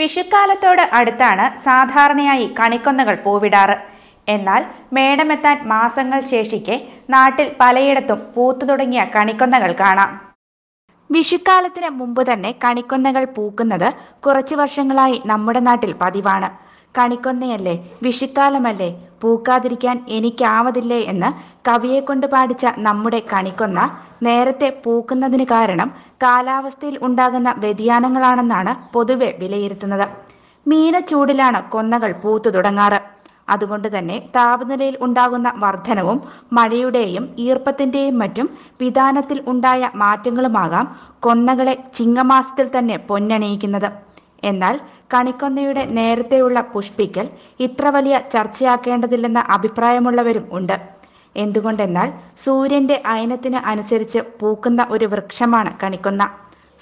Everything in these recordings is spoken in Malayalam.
വിഷുക്കാലത്തോട് അടുത്താണ് സാധാരണയായി കണിക്കൊന്നകൾ പൂവിടാറ് എന്നാൽ മേടമെത്താൻ മാസങ്ങൾ ശേഷിക്കെ നാട്ടിൽ പലയിടത്തും പൂത്തു തുടങ്ങിയ കണിക്കൊന്നകൾ കാണാം വിഷുക്കാലത്തിന് മുമ്പ് തന്നെ കണിക്കൊന്നകൾ പൂക്കുന്നത് കുറച്ചു വർഷങ്ങളായി നമ്മുടെ നാട്ടിൽ പതിവാണ് കണിക്കൊന്നയല്ലേ വിഷുക്കാലമല്ലേ പൂക്കാതിരിക്കാൻ എനിക്കാവതില്ലേ എന്ന് കവിയെ കൊണ്ട് പാടിച്ച നമ്മുടെ കണിക്കൊന്ന നേരത്തെ പൂക്കുന്നതിന് കാരണം കാലാവസ്ഥയിൽ ഉണ്ടാകുന്ന വ്യതിയാനങ്ങളാണെന്നാണ് പൊതുവെ വിലയിരുത്തുന്നത് മീനച്ചൂടിലാണ് കൊന്നകൾ പൂത്തു തുടങ്ങാറ് അതുകൊണ്ട് തന്നെ താപനിലയിൽ ഉണ്ടാകുന്ന വർധനവും മഴയുടെയും ഈർപ്പത്തിന്റെയും മറ്റും വിധാനത്തിൽ ഉണ്ടായ മാറ്റങ്ങളുമാകാം കൊന്നകളെ ചിങ്ങമാസത്തിൽ തന്നെ പൊന്നണിയിക്കുന്നത് എന്നാൽ കണിക്കൊന്നയുടെ നേരത്തെയുള്ള പുഷ്പിക്കൽ ഇത്ര വലിയ ചർച്ചയാക്കേണ്ടതില്ലെന്ന അഭിപ്രായമുള്ളവരും ഉണ്ട് എന്തുകൊണ്ടെന്നാൽ സൂര്യന്റെ അയനത്തിന് അനുസരിച്ച് പൂക്കുന്ന ഒരു വൃക്ഷമാണ് കണിക്കൊന്ന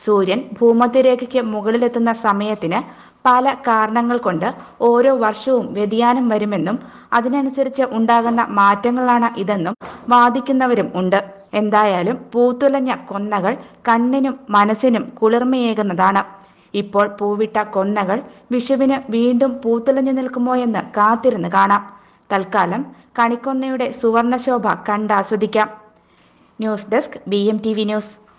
സൂര്യൻ ഭൂമധ്യരേഖയ്ക്ക് മുകളിലെത്തുന്ന സമയത്തിന് പല കാരണങ്ങൾ കൊണ്ട് ഓരോ വർഷവും വ്യതിയാനം വരുമെന്നും അതിനനുസരിച്ച് ഉണ്ടാകുന്ന മാറ്റങ്ങളാണ് ഇതെന്നും വാദിക്കുന്നവരും ഉണ്ട് എന്തായാലും പൂത്തുലഞ്ഞ കൊന്നകൾ കണ്ണിനും മനസ്സിനും കുളിർമയേകുന്നതാണ് ഇപ്പോൾ പൂവിട്ട കൊന്നകൾ വിഷുവിന് വീണ്ടും പൂത്തുലഞ്ഞു നിൽക്കുമോ എന്ന് കാത്തിരുന്ന് കാണാം തൽക്കാലം കണിക്കൊന്നയുടെ സുവർണശോഭ കണ്ടാസ്വദിക്കാം ന്യൂസ് ഡെസ്ക് ബി ന്യൂസ്